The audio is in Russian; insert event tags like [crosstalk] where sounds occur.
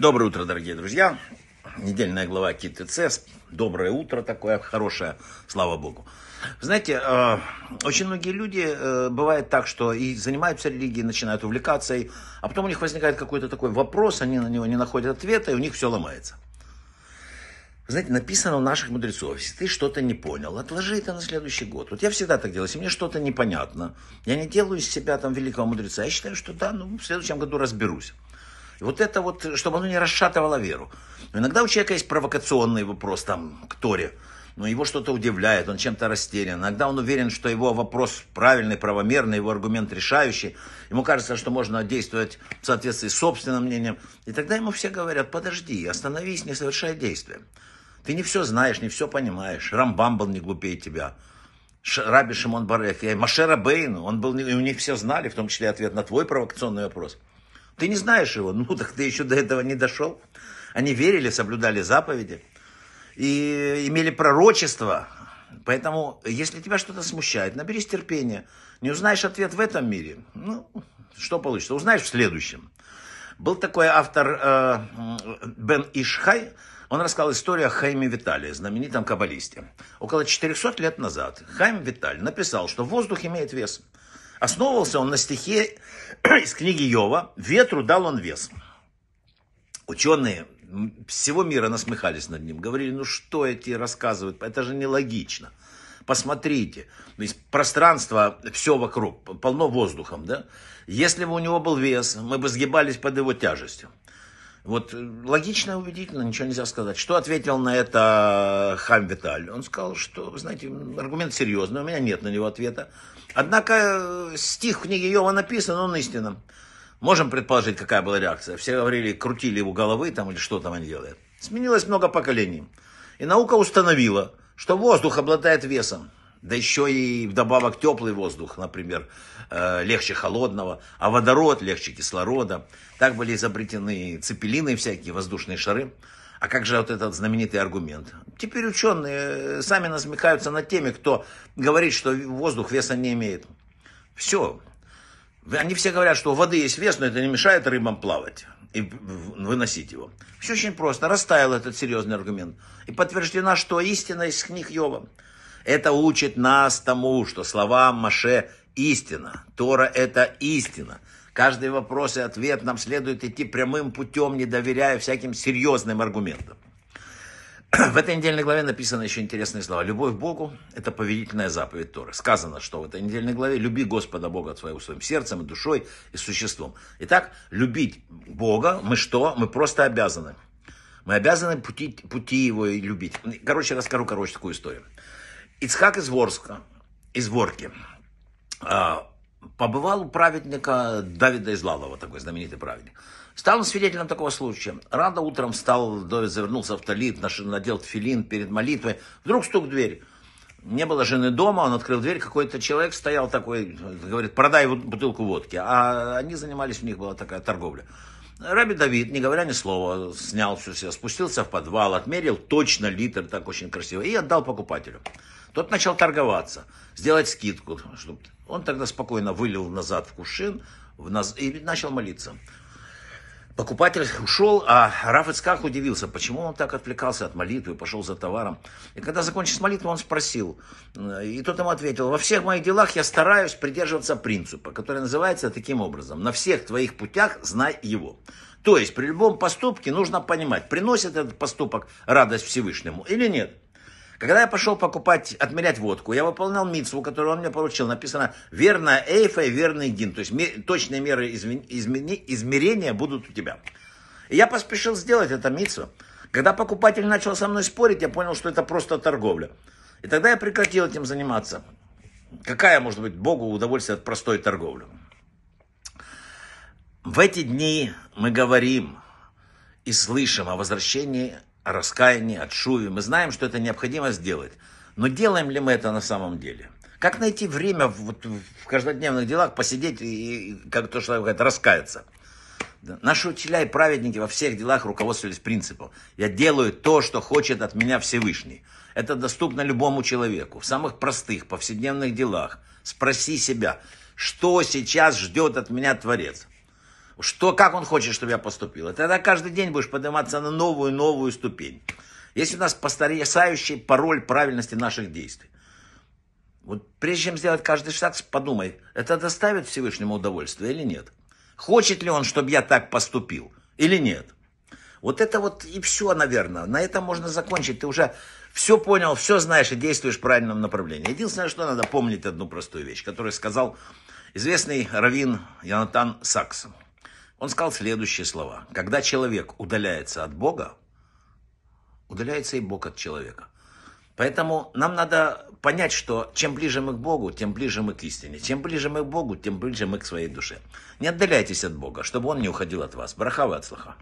Доброе утро, дорогие друзья. Недельная глава КТЦ. Доброе утро такое, хорошее, слава богу. Знаете, э, очень многие люди, э, бывает так, что и занимаются религией, начинают увлекаться, и, а потом у них возникает какой-то такой вопрос, они на него не находят ответа, и у них все ломается. Знаете, написано у наших мудрецов, если ты что-то не понял, отложи это на следующий год. Вот я всегда так делаю, если мне что-то непонятно, я не делаю из себя там великого мудреца, я считаю, что да, ну в следующем году разберусь. И вот это вот, чтобы оно не расшатывало веру. Но иногда у человека есть провокационный вопрос там к Торе, но его что-то удивляет, он чем-то растерян. Иногда он уверен, что его вопрос правильный, правомерный, его аргумент решающий. Ему кажется, что можно действовать в соответствии с собственным мнением. И тогда ему все говорят, подожди, остановись, не совершай действия. Ты не все знаешь, не все понимаешь. Рамбам был не глупее тебя. Раби Шимон Барех, Машера Бейну, он был, и у них все знали, в том числе ответ на твой провокационный вопрос. Ты не знаешь его, ну [laughs] так ты еще до этого не дошел. Они верили, соблюдали заповеди и имели пророчество. Поэтому, если тебя что-то смущает, наберись терпения. Не узнаешь ответ в этом мире, ну, что получится? Узнаешь в следующем. Был такой автор э, Бен Ишхай, он рассказал историю о Хайме Виталии, знаменитом каббалисте. Около 400 лет назад Хайм Виталь написал, что воздух имеет вес – Основывался он на стихе [clears throat] из книги Йова «Ветру дал он вес». Ученые всего мира насмехались над ним, говорили, ну что эти рассказывают, это же нелогично. Посмотрите, то ну, есть пространство, все вокруг, полно воздухом, да? Если бы у него был вес, мы бы сгибались под его тяжестью. Вот э, логично и убедительно, ничего нельзя сказать. Что ответил на это Хам Виталь? Он сказал, что, знаете, аргумент серьезный, у меня нет на него ответа. Однако э, стих в книге Йова написан, он истинным. Можем предположить, какая была реакция. Все говорили, крутили его головы там или что там они делают. Сменилось много поколений. И наука установила, что воздух обладает весом. Да еще и вдобавок теплый воздух, например, э, легче холодного, а водород легче кислорода. Так были изобретены цепелины всякие, воздушные шары. А как же вот этот знаменитый аргумент? Теперь ученые э, сами насмехаются над теми, кто говорит, что воздух веса не имеет. Все. Они все говорят, что у воды есть вес, но это не мешает рыбам плавать и выносить его. Все очень просто. Растаял этот серьезный аргумент. И подтверждена, что истина из книг Йова. Это учит нас тому, что слова Маше истина. Тора это истина. Каждый вопрос и ответ нам следует идти прямым путем, не доверяя всяким серьезным аргументам. [clears throat] В этой недельной главе написаны еще интересные слова. Любовь к Богу – это повелительная заповедь Торы. Сказано, что в этой недельной главе «люби Господа Бога твоего своим сердцем, и душой и существом». Итак, любить Бога мы что? Мы просто обязаны. Мы обязаны пути, пути его и любить. Короче, расскажу, короче, такую историю. Ицхак из Ворска, из Ворки, а, побывал у праведника Давида Излалова, такой знаменитый праведник. Стал свидетелем такого случая. Рано утром встал, завернулся в талит, надел филин перед молитвой. Вдруг стук в дверь. Не было жены дома, он открыл дверь, какой-то человек стоял такой, говорит, продай бутылку водки. А они занимались, у них была такая торговля. Раби Давид, не говоря ни слова, снял все себя, спустился в подвал, отмерил точно литр, так очень красиво, и отдал покупателю. Тот начал торговаться, сделать скидку. Чтобы... Он тогда спокойно вылил назад в кувшин в наз... и начал молиться. Покупатель ушел, а Раф Ицках удивился, почему он так отвлекался от молитвы, пошел за товаром. И когда закончилась молитва, он спросил, э, и тот ему ответил, во всех моих делах я стараюсь придерживаться принципа, который называется таким образом, на всех твоих путях знай его. То есть при любом поступке нужно понимать, приносит этот поступок радость Всевышнему или нет. Когда я пошел покупать, отмерять водку, я выполнял митсву, которую он мне поручил. Написано «Верная эйфа и верный гин». То есть мер, точные меры измени, измерения будут у тебя. И я поспешил сделать это митсву. Когда покупатель начал со мной спорить, я понял, что это просто торговля. И тогда я прекратил этим заниматься. Какая может быть Богу удовольствие от простой торговли? В эти дни мы говорим и слышим о возвращении раскаянии, от шуи. Мы знаем, что это необходимо сделать. Но делаем ли мы это на самом деле? Как найти время вот в каждодневных делах посидеть и, и как то, что говорят, раскаяться? Наши учителя и праведники во всех делах руководствовались принципом. Я делаю то, что хочет от меня Всевышний. Это доступно любому человеку. В самых простых, повседневных делах. Спроси себя, что сейчас ждет от меня Творец что, как он хочет, чтобы я поступил. И тогда каждый день будешь подниматься на новую-новую ступень. Есть у нас потрясающий пароль правильности наших действий. Вот прежде чем сделать каждый шаг, подумай, это доставит Всевышнему удовольствие или нет? Хочет ли он, чтобы я так поступил или нет? Вот это вот и все, наверное. На этом можно закончить. Ты уже все понял, все знаешь и действуешь в правильном направлении. Единственное, что надо помнить одну простую вещь, которую сказал известный раввин Янатан Саксон. Он сказал следующие слова. Когда человек удаляется от Бога, удаляется и Бог от человека. Поэтому нам надо понять, что чем ближе мы к Богу, тем ближе мы к истине. Чем ближе мы к Богу, тем ближе мы к своей душе. Не отдаляйтесь от Бога, чтобы Он не уходил от вас. Барахава от слаха.